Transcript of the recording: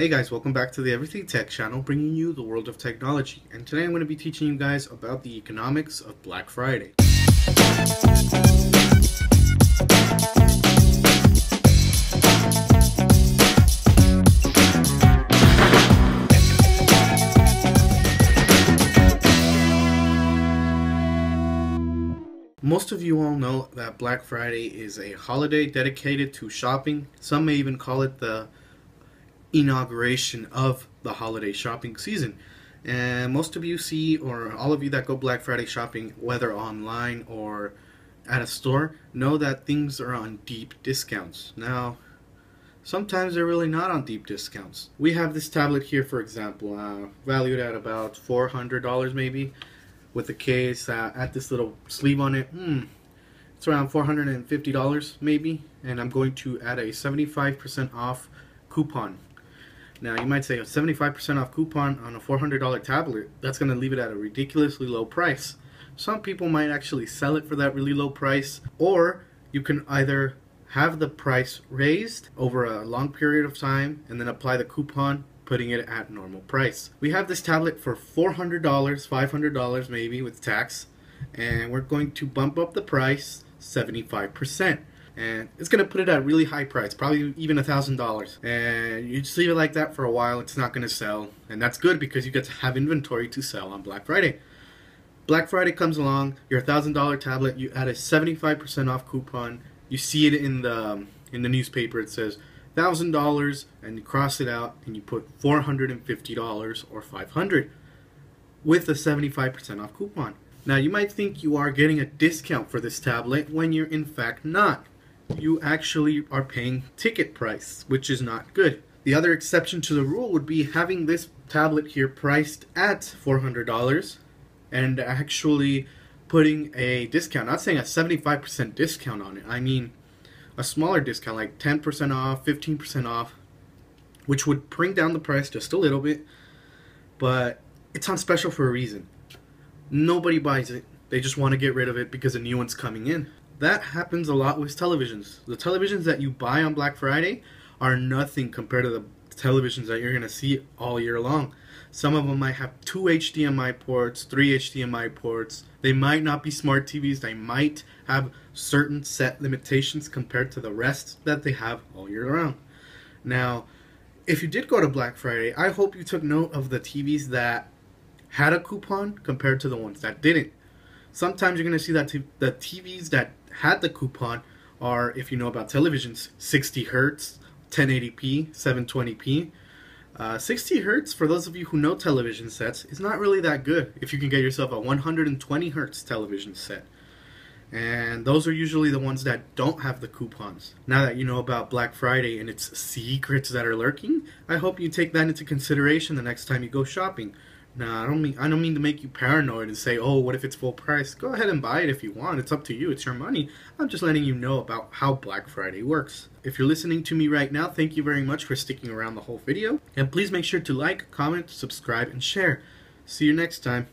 Hey guys, welcome back to the Everything Tech channel, bringing you the world of technology. And today I'm going to be teaching you guys about the economics of Black Friday. Most of you all know that Black Friday is a holiday dedicated to shopping. Some may even call it the inauguration of the holiday shopping season. And most of you see, or all of you that go Black Friday shopping, whether online or at a store, know that things are on deep discounts. Now, sometimes they're really not on deep discounts. We have this tablet here, for example, uh, valued at about $400 maybe, with a case uh, at this little sleeve on it. Hmm, it's around $450 maybe, and I'm going to add a 75% off coupon now you might say a 75% off coupon on a $400 tablet, that's going to leave it at a ridiculously low price. Some people might actually sell it for that really low price or you can either have the price raised over a long period of time and then apply the coupon putting it at normal price. We have this tablet for $400, $500 maybe with tax and we're going to bump up the price 75% and it's going to put it at a really high price, probably even a $1,000. And you just leave it like that for a while, it's not going to sell. And that's good because you get to have inventory to sell on Black Friday. Black Friday comes along, your $1,000 tablet, you add a 75% off coupon. You see it in the um, in the newspaper it says $1,000 and you cross it out and you put $450 or 500 with a 75% off coupon. Now you might think you are getting a discount for this tablet when you're in fact not you actually are paying ticket price, which is not good. The other exception to the rule would be having this tablet here priced at $400 and actually putting a discount, not saying a 75% discount on it, I mean a smaller discount, like 10% off, 15% off, which would bring down the price just a little bit, but it's on special for a reason. Nobody buys it. They just want to get rid of it because a new one's coming in that happens a lot with televisions. The televisions that you buy on Black Friday are nothing compared to the televisions that you're going to see all year long. Some of them might have two HDMI ports, three HDMI ports. They might not be smart TVs. They might have certain set limitations compared to the rest that they have all year round. Now, if you did go to Black Friday, I hope you took note of the TVs that had a coupon compared to the ones that didn't. Sometimes you're going to see that t- the TVs that had the coupon are, if you know about televisions, 60 hertz, 1080p, 720p. Uh, 60 hertz, for those of you who know television sets, is not really that good if you can get yourself a 120 hertz television set. And those are usually the ones that don't have the coupons. Now that you know about Black Friday and its secrets that are lurking, I hope you take that into consideration the next time you go shopping. Nah, I don't mean I don't mean to make you paranoid and say, "Oh, what if it's full price?" Go ahead and buy it if you want. It's up to you. It's your money. I'm just letting you know about how Black Friday works. If you're listening to me right now, thank you very much for sticking around the whole video, and please make sure to like, comment, subscribe, and share. See you next time.